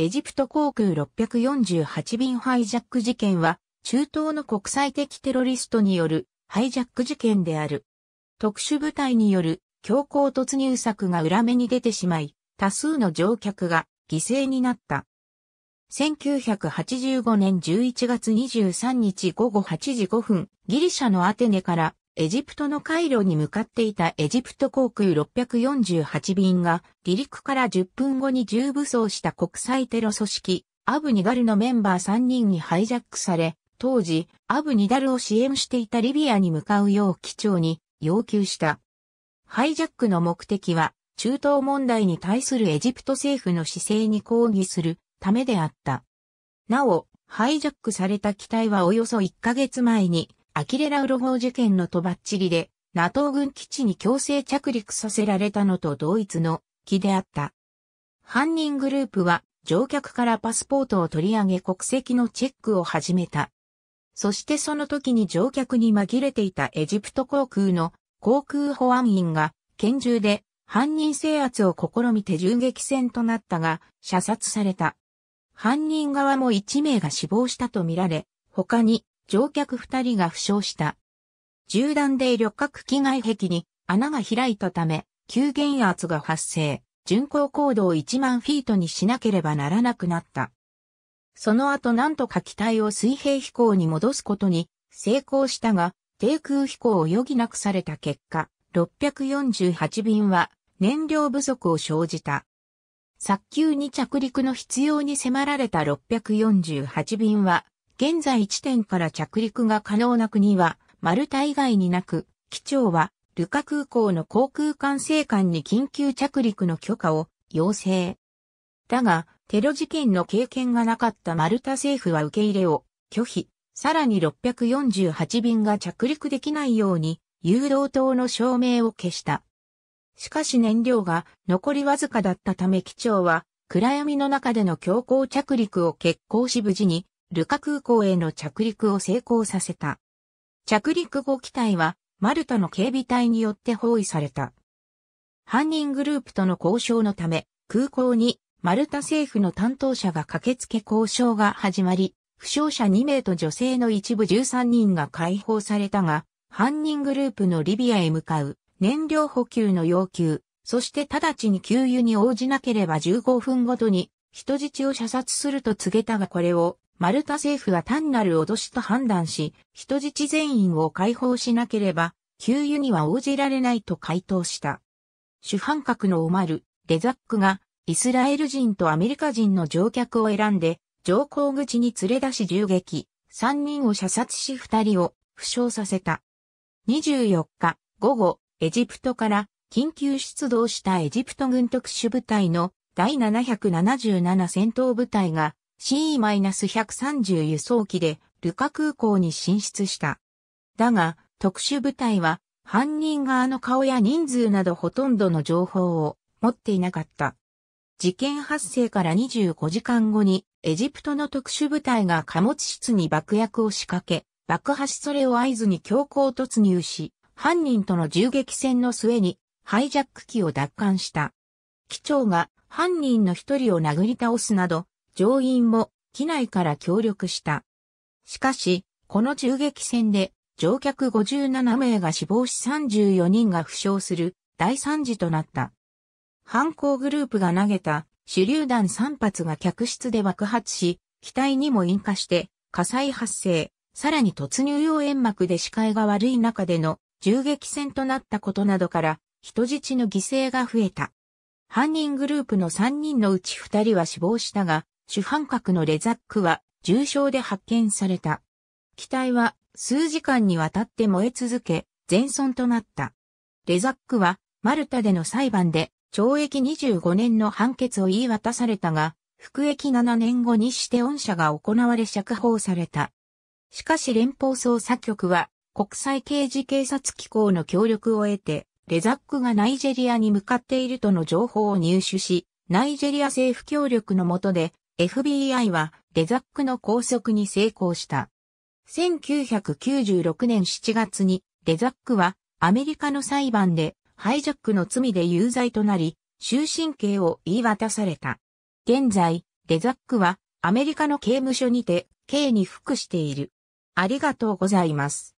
エジプト航空648便ハイジャック事件は、中東の国際的テロリストによるハイジャック事件である。特殊部隊による強行突入策が裏目に出てしまい、多数の乗客が犠牲になった。1985年11月23日午後8時5分、ギリシャのアテネからエジプトの回路に向かっていたエジプト航空648便が、離陸から10分後に重武装した国際テロ組織、アブニダルのメンバー3人にハイジャックされ、当時、アブニダルを支援していたリビアに向かうよう機長に要求した。ハイジャックの目的は、中東問題に対するエジプト政府の姿勢に抗議するためであった。なお、ハイジャックされた機体はおよそ1ヶ月前にアキレラ・ウロ号事件のとばっちりで、NATO 軍基地に強制着陸させられたのと同一の気であった。犯人グループは乗客からパスポートを取り上げ国籍のチェックを始めた。そしてその時に乗客に紛れていたエジプト航空の航空保安員が拳銃で犯人制圧を試みて銃撃戦となったが射殺された。犯人側も1名が死亡したとみられ、他に乗客2人が負傷した。銃弾で旅客機外壁に穴が開いたため、急減圧が発生、巡航高度を1万フィートにしなければならなくなった。その後何とか機体を水平飛行に戻すことに成功したが、低空飛行を余儀なくされた結果、648便は燃料不足を生じた。早急に着陸の必要に迫られた648便は現在地点から着陸が可能な国は、マルタ以外になく、機長は、ルカ空港の航空管制官に緊急着陸の許可を要請。だが、テロ事件の経験がなかったマルタ政府は受け入れを拒否。さらに648便が着陸できないように、誘導灯の照明を消した。しかし燃料が残りわずかだったため機長は、暗闇の中での強行着陸を決行し無事にルカ空港への着陸を成功させた。着陸後機体は、マルタの警備隊によって包囲された。犯人グループとの交渉のため、空港にマルタ政府の担当者が駆けつけ交渉が始まり、負傷者2名と女性の一部13人が解放されたが、犯人グループのリビアへ向かう燃料補給の要求、そして直ちに給油に応じなければ15分ごとに人質を射殺すると告げたがこれをマルタ政府は単なる脅しと判断し、人質全員を解放しなければ、給油には応じられないと回答した。主犯格のオマル、レザックが、イスラエル人とアメリカ人の乗客を選んで、乗降口に連れ出し銃撃、3人を射殺し2人を負傷させた。24日午後、エジプトから緊急出動したエジプト軍特殊部隊の第777戦闘部隊が C-130 輸送機でルカ空港に進出した。だが、特殊部隊は犯人側の顔や人数などほとんどの情報を持っていなかった。事件発生から25時間後にエジプトの特殊部隊が貨物室に爆薬を仕掛け、爆破しそれを合図に強行突入し、犯人との銃撃戦の末にハイジャック機を奪還した。機長が犯人の一人を殴り倒すなど上院も機内から協力した。しかし、この銃撃戦で乗客57名が死亡し34人が負傷する大惨事となった。犯行グループが投げた手榴弾3発が客室で爆発し、機体にも引火して火災発生、さらに突入用煙幕で視界が悪い中での銃撃戦となったことなどから人質の犠牲が増えた。犯人グループの3人のうち2人は死亡したが、主犯格のレザックは重傷で発見された。機体は数時間にわたって燃え続け、全損となった。レザックはマルタでの裁判で懲役25年の判決を言い渡されたが、服役7年後にして恩赦が行われ釈放された。しかし連邦捜査局は国際刑事警察機構の協力を得て、レザックがナイジェリアに向かっているとの情報を入手し、ナイジェリア政府協力の下で FBI はデザックの拘束に成功した。1996年7月にデザックはアメリカの裁判でハイジャックの罪で有罪となり、終身刑を言い渡された。現在、デザックはアメリカの刑務所にて刑に服している。ありがとうございます。